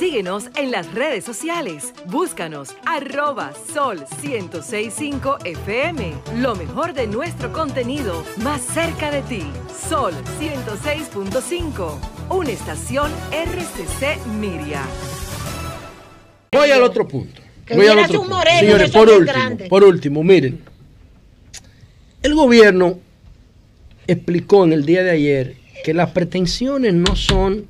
Síguenos en las redes sociales. Búscanos arroba sol 1065 FM. Lo mejor de nuestro contenido más cerca de ti. Sol 106.5. Una estación RCC Miria. Voy al otro punto. Voy al otro Señores, por último, por último, miren. El gobierno explicó en el día de ayer que las pretensiones no son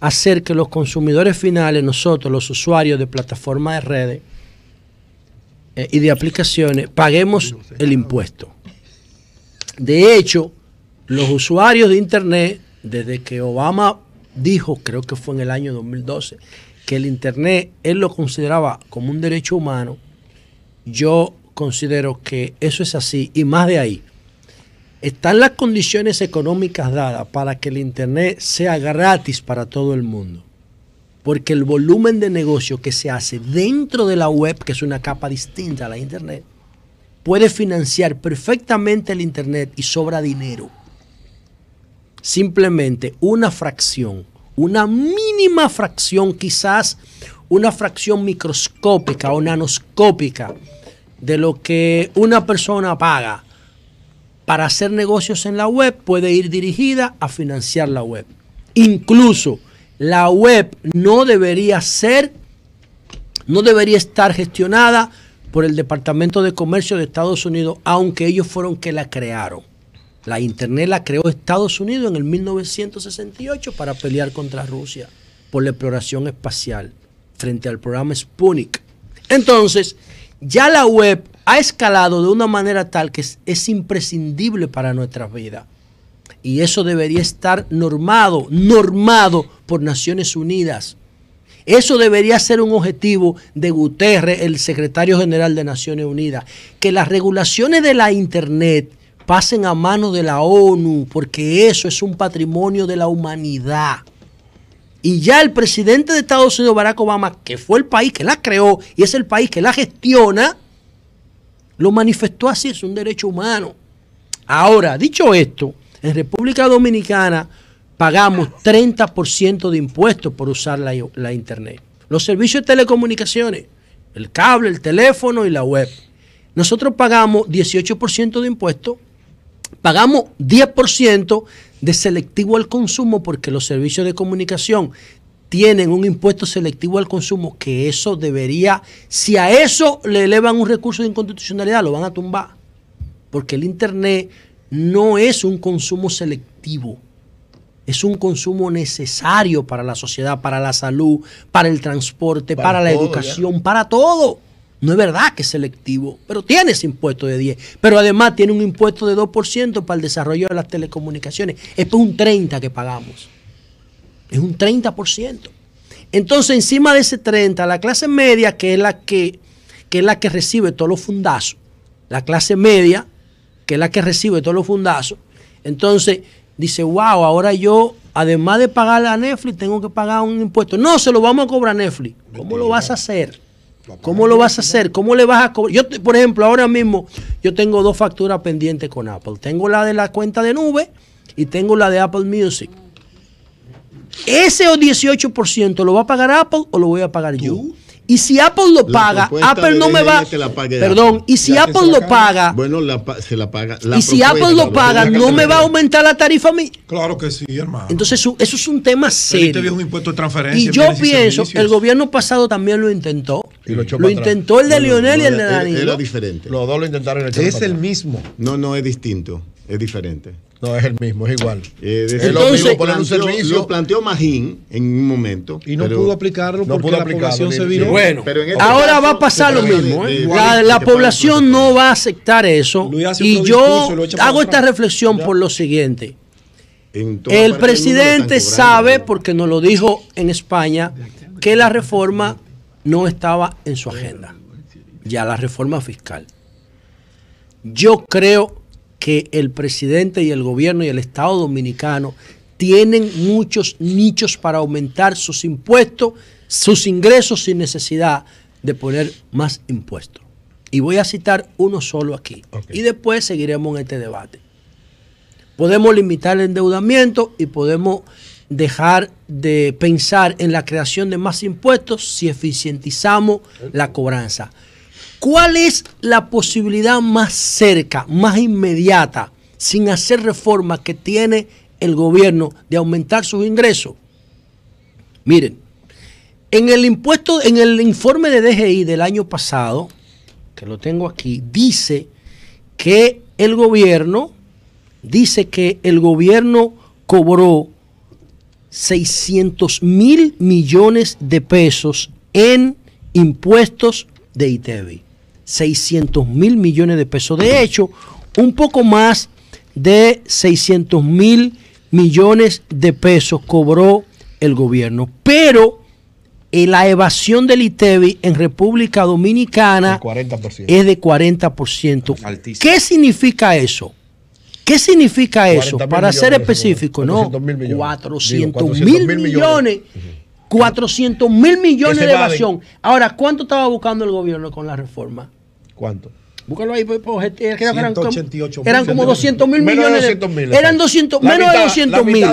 hacer que los consumidores finales, nosotros, los usuarios de plataformas de redes eh, y de aplicaciones, paguemos el impuesto. De hecho, los usuarios de Internet, desde que Obama dijo, creo que fue en el año 2012, que el Internet él lo consideraba como un derecho humano, yo considero que eso es así y más de ahí. ¿Están las condiciones económicas dadas para que el Internet sea gratis para todo el mundo? Porque el volumen de negocio que se hace dentro de la web, que es una capa distinta a la Internet, puede financiar perfectamente el Internet y sobra dinero. Simplemente una fracción, una mínima fracción, quizás una fracción microscópica o nanoscópica de lo que una persona paga para hacer negocios en la web puede ir dirigida a financiar la web. Incluso la web no debería ser, no debería estar gestionada por el Departamento de Comercio de Estados Unidos, aunque ellos fueron que la crearon. La Internet la creó Estados Unidos en el 1968 para pelear contra Rusia por la exploración espacial frente al programa Sputnik. Entonces, ya la web ha escalado de una manera tal que es, imprescindible para nuestra vida. Y eso debería estar normado, normado por Naciones Unidas. Eso debería ser un objetivo de Guterres, el secretario general de Naciones Unidas, que las regulaciones de la Internet pasen a manos de la ONU, porque eso es un patrimonio de la humanidad. Y ya el presidente de Estados Unidos, Barack Obama, que fue el país que la creó y es el país que la gestiona, lo manifestó así, es un derecho humano. Ahora, dicho esto, en República Dominicana pagamos 30% de impuestos por usar la, Internet. Los servicios de telecomunicaciones, el cable, el teléfono y la web. Nosotros pagamos 18% de impuestos, pagamos 10% de selectivo al consumo porque los servicios de comunicación tienen un impuesto selectivo al consumo, que eso debería, si a eso le elevan un recurso de inconstitucionalidad, lo van a tumbar. Porque el Internet no es un consumo selectivo, es un consumo necesario para la sociedad, para la salud, para el transporte, para, la educación, para todo. No es verdad que es selectivo, pero tiene ese impuesto de 10. Pero además tiene un impuesto de 2% para el desarrollo de las telecomunicaciones. Esto es un 30 que pagamos. Es un 30%. Entonces, encima de ese 30%, la clase media, que es la que, que, es la que recibe todos los fundazos, la clase media, que es la que recibe todos los fundazos, entonces dice, wow, ahora yo, además de pagarle a Netflix, tengo que pagar un impuesto. No, se lo vamos a cobrar a Netflix. ¿Cómo lo vas a hacer? ¿Cómo lo vas a hacer? ¿Cómo le vas a cobrar? Yo, por ejemplo, ahora mismo yo tengo dos facturas pendientes con Apple. Tengo la de la cuenta de nube y tengo la de Apple Music. Ese 18% lo va a pagar Apple o lo voy a pagar yo. Y si Apple lo paga, Apple no me va. Perdón, y si Apple lo paga, Bueno, se la paga. La y si Apple lo paga, no me va a aumentar la tarifa a mí. Claro que sí, hermano. Entonces, eso, es un tema serio. y yo pienso, el gobierno pasado también lo intentó. lo, intentó el de Lionel y el de Danilo. Era, diferente. Los dos lo intentaron. El es el mismo. No, no, es distinto. Es diferente. No, es el mismo, es igual. Eh, lo planteó, Majín en un momento. Y no pudo aplicarlo porque la aplicación se vino. Bueno, pero este ahora va a pasar lo mismo. ¿eh? la, población no va a aceptar eso. Y yo hago esta reflexión por lo siguiente. El presidente sabe, porque nos lo dijo en España, que la reforma no estaba en su agenda. Ya la reforma fiscal. Yo creo que el presidente y el gobierno y el Estado dominicano tienen muchos nichos para aumentar sus impuestos, sus ingresos sin necesidad de poner más impuestos. Y voy a citar uno solo aquí. Y después seguiremos en este debate. Podemos limitar el endeudamiento y podemos dejar de pensar en la creación de más impuestos si eficientizamos la cobranza. ¿Cuál es la posibilidad más cerca, más inmediata, sin hacer reformas que tiene el gobierno de aumentar sus ingresos? Miren, en el impuesto, en el informe de DGI del año pasado, que lo tengo aquí, dice que el gobierno, dice que el gobierno cobró 600 mil millones de pesos en impuestos de ITV. E 600 mil millones de pesos. De hecho, un poco más de 600 mil millones de pesos cobró el gobierno. Pero eh, la evasión del ITEBI e en República Dominicana es de 40%. ¿Qué significa eso? ¿Qué significa eso? Para ser específico, ¿no? 400 mil millones. 400 mil millones de evasión. Ahora, ¿cuánto estaba buscando el gobierno con la reforma? ¿Cuánto? Búscalo ahí, por pues, pues este, eran, como, eran como 200 mil millones. De, 200 000, eran 200, menos de 200 mil.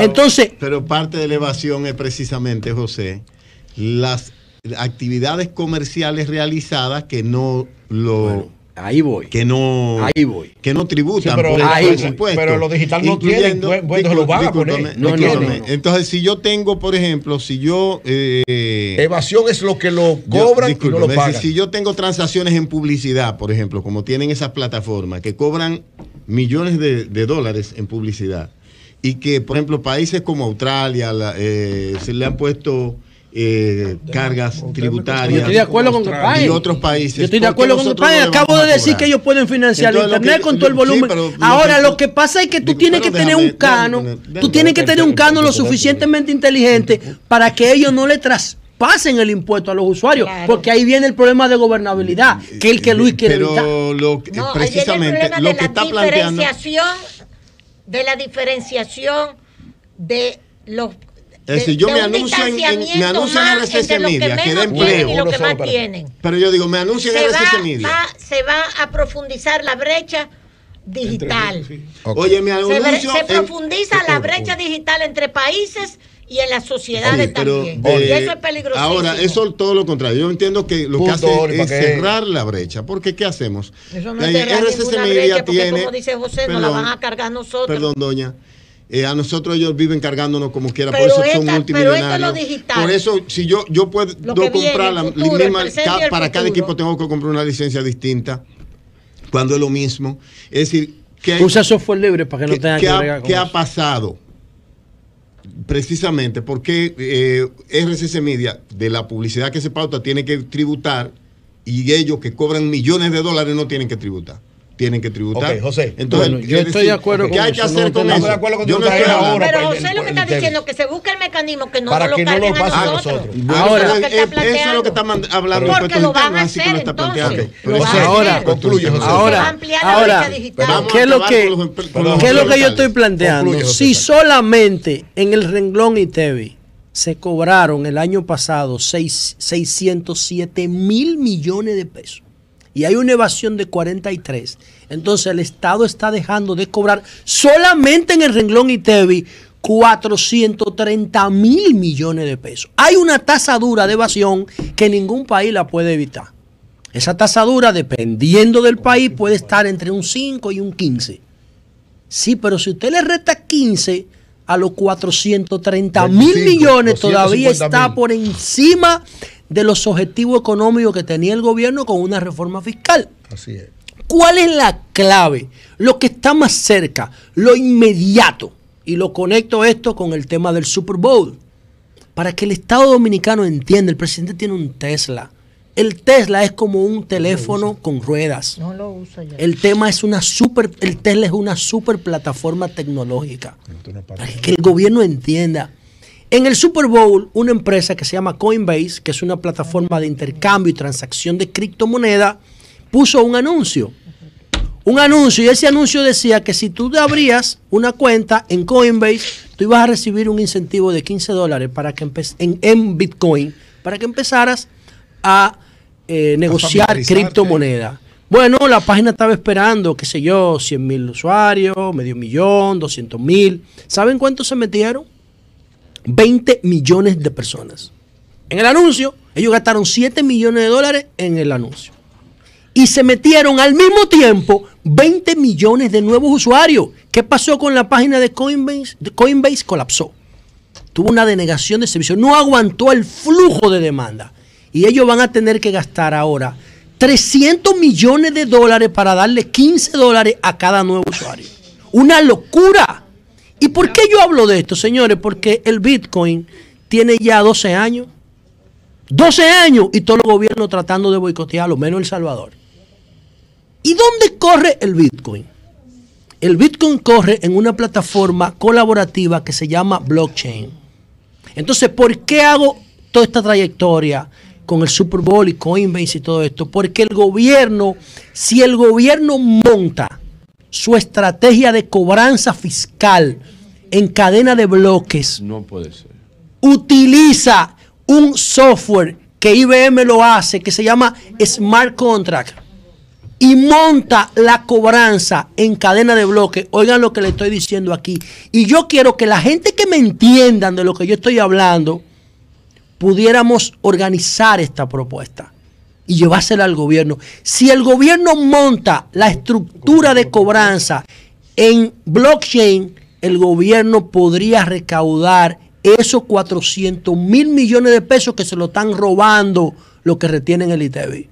Entonces. Pero parte de la evasión es precisamente, José, las actividades comerciales realizadas que no lo. Ahí voy. Que no, ahí voy. Que no tributan por Pero lo digital no tiene. Bueno, No, Entonces, si yo tengo, por ejemplo, si yo. Eh, Evasión es lo que lo cobran y no lo pagan. Si yo tengo transacciones en publicidad, por ejemplo, como tienen esas plataformas que cobran millones de, dólares en publicidad y que, por ejemplo, países como Australia eh, se le han puesto eh, cargas tributarias. de acuerdo con Y otros países. Yo estoy de acuerdo con Acabo de decir que ellos pueden financiar el Internet con todo el volumen. Ahora, lo que pasa es que tú tienes que tener un cano. Tú tienes que tener un cano lo suficientemente inteligente para que ellos no le traspasen el impuesto a los usuarios, porque ahí viene el problema de gobernabilidad, eh, que el que Luis quiere Pero evitar. Lo, precisamente lo que la está planteando de la diferenciación de los es decir, yo me, anuncio en, en, me anuncian en RCC Media que, da empleo. Y lo que más tienen. Pero yo digo, me anuncian en RCC este Media. se va a profundizar la brecha digital. Oye, me anuncio. Se, se profundiza la brecha digital entre países y en las sociedades también. Eh, y eso es peligroso. Ahora, eso todo lo contrario. Yo entiendo que lo que hace es cerrar la brecha. Porque, ¿qué hacemos? Eso no la, eh, RCC Media tiene. Como dice José, nos la van a cargar nosotros. Perdón, doña. Eh, a nosotros ellos viven cargándonos como quiera, por eso son multimillonarios. por eso, si yo, yo puedo comprar la, misma, para cada equipo tengo que comprar una licencia distinta, cuando es lo mismo. Es decir, que software libre para que, no tenga ¿Qué ha pasado? Precisamente porque eh, RCC Media, de la publicidad que se pauta, tiene que tributar y ellos que cobran millones de dólares no tienen que tributar tienen que tributar. José. Entonces, yo estoy de acuerdo con ¿Qué hay que hacer con eso? Pero José lo que está diciendo es que se busque el mecanismo que no para lo que no a nosotros. ahora, eso es lo que está hablando Porque lo van a hacer, entonces. Pero José, ahora, concluye, José. Ahora, ahora ¿qué es lo que, ¿qué es lo que yo estoy planteando? Si solamente en el renglón ITEVI se cobraron el año pasado 607 mil millones de pesos y hay una evasión de 43, entonces el Estado está dejando de cobrar solamente en el renglón ITEVI 430 mil millones de pesos. Hay una tasa dura de evasión que ningún país la puede evitar. Esa tasa dura, dependiendo del país, puede estar entre un 5 y un 15. Sí, pero si usted le resta 15 a los 430 mil millones, todavía está por encima de los objetivos económicos que tenía el gobierno con una reforma fiscal. Así es. ¿Cuál es la clave? Lo que está más cerca, lo inmediato. Y lo conecto esto con el tema del Super Bowl. Para que el Estado dominicano entienda, el presidente tiene un Tesla. El Tesla es como un teléfono con ruedas. No lo usa ya. El tema es una super, el Tesla es una super plataforma tecnológica. para que el gobierno entienda. En el Super Bowl, una empresa que se llama Coinbase, que es una plataforma de intercambio y transacción de criptomoneda, puso un anuncio. Un anuncio, y ese anuncio decía que si tú abrías una cuenta en Coinbase, tú ibas a recibir un incentivo de 15 dólares para que en, en, Bitcoin para que empezaras a eh, negociar criptomoneda. Bueno, la página estaba esperando, qué sé yo, 100 mil usuarios, medio millón, 200 mil. ¿Saben cuántos se metieron? 20 millones de personas. En el anuncio, ellos gastaron 7 millones de dólares en el anuncio. Y se metieron al mismo tiempo 20 millones de nuevos usuarios. ¿Qué pasó con la página de Coinbase? Coinbase colapsó. Tuvo una denegación de servicio. No aguantó el flujo de demanda. Y ellos van a tener que gastar ahora 300 millones de dólares para darle 15 dólares a cada nuevo usuario. Una locura. ¿Y por qué yo hablo de esto, señores? Porque el Bitcoin tiene ya 12 años. 12 años y todo el gobierno tratando de boicotear, lo menos El Salvador. ¿Y dónde corre el Bitcoin? El Bitcoin corre en una plataforma colaborativa que se llama blockchain. Entonces, ¿por qué hago toda esta trayectoria con el Super Bowl y Coinbase y todo esto? Porque el gobierno, si el gobierno monta su estrategia de cobranza fiscal en cadena de bloques. No puede ser. Utiliza un software que IBM lo hace, que se llama Smart Contract, y monta la cobranza en cadena de bloques. Oigan lo que le estoy diciendo aquí. Y yo quiero que la gente que me entiendan de lo que yo estoy hablando, pudiéramos organizar esta propuesta y llevársela al gobierno. Si el gobierno monta la estructura de cobranza en blockchain, el gobierno podría recaudar esos 400 mil millones de pesos que se lo están robando los que retienen el ITV. E